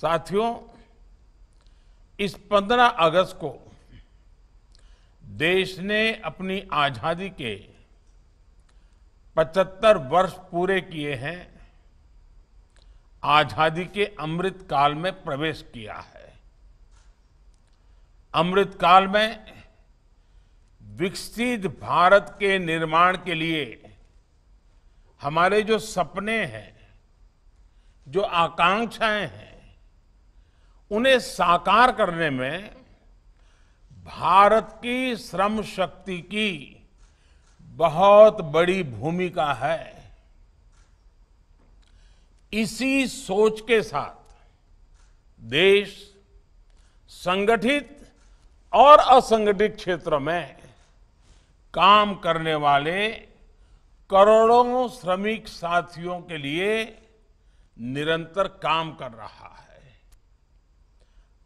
साथियों इस 15 अगस्त को देश ने अपनी आजादी के 75 वर्ष पूरे किए हैं आजादी के अमृत काल में प्रवेश किया है अमृत काल में विकसित भारत के निर्माण के लिए हमारे जो सपने हैं जो आकांक्षाएं हैं उन्हें साकार करने में भारत की श्रम शक्ति की बहुत बड़ी भूमिका है इसी सोच के साथ देश संगठित और असंगठित क्षेत्र में काम करने वाले करोड़ों श्रमिक साथियों के लिए निरंतर काम कर रहा है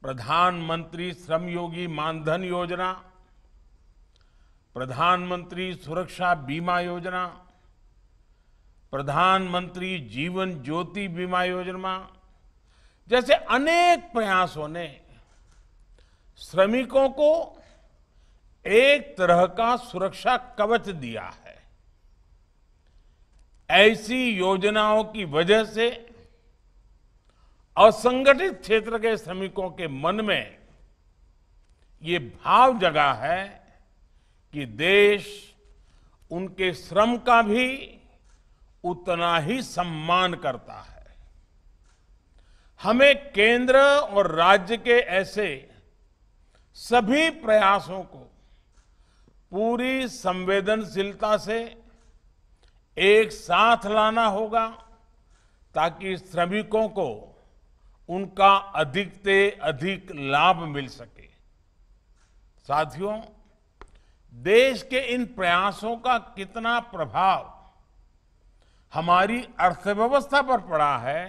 प्रधानमंत्री श्रम योगी मानधन योजना प्रधानमंत्री सुरक्षा बीमा योजना प्रधानमंत्री जीवन ज्योति बीमा योजना जैसे अनेक प्रयासों ने श्रमिकों को एक तरह का सुरक्षा कवच दिया है ऐसी योजनाओं की वजह से असंगठित क्षेत्र के श्रमिकों के मन में ये भाव जगा है कि देश उनके श्रम का भी उतना ही सम्मान करता है हमें केंद्र और राज्य के ऐसे सभी प्रयासों को पूरी संवेदनशीलता से एक साथ लाना होगा ताकि श्रमिकों को उनका अधिक से अधिक लाभ मिल सके साथियों देश के इन प्रयासों का कितना प्रभाव हमारी अर्थव्यवस्था पर पड़ा है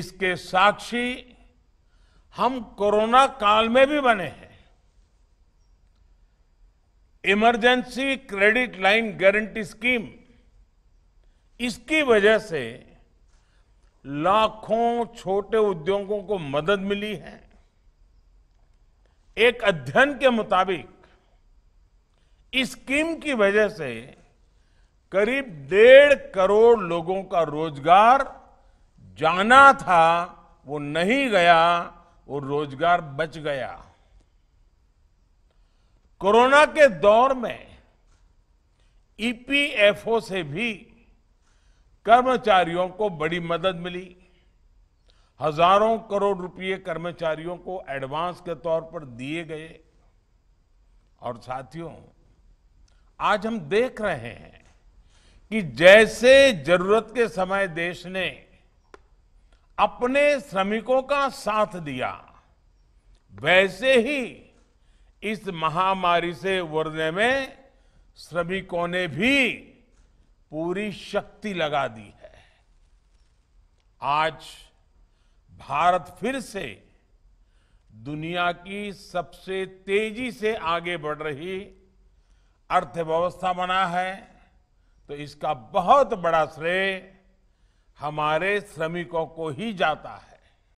इसके साक्षी हम कोरोना काल में भी बने हैं emergency credit line guarantee scheme इसकी वजह से लाखों छोटे उद्योगों को मदद मिली है एक अध्ययन के मुताबिक इस स्कीम की वजह से करीब डेढ़ करोड़ लोगों का रोजगार जाना था वो नहीं गया वो रोजगार बच गया कोरोना के दौर में ईपीएफओ से भी कर्मचारियों को बड़ी मदद मिली हजारों करोड़ रुपए कर्मचारियों को एडवांस के तौर पर दिए गए और साथियों आज हम देख रहे हैं कि जैसे जरूरत के समय देश ने अपने श्रमिकों का साथ दिया वैसे ही इस महामारी से उबरने में श्रमिकों ने भी पूरी शक्ति लगा दी है आज भारत फिर से दुनिया की सबसे तेजी से आगे बढ़ रही अर्थव्यवस्था बना है तो इसका बहुत बड़ा श्रेय हमारे श्रमिकों को ही जाता है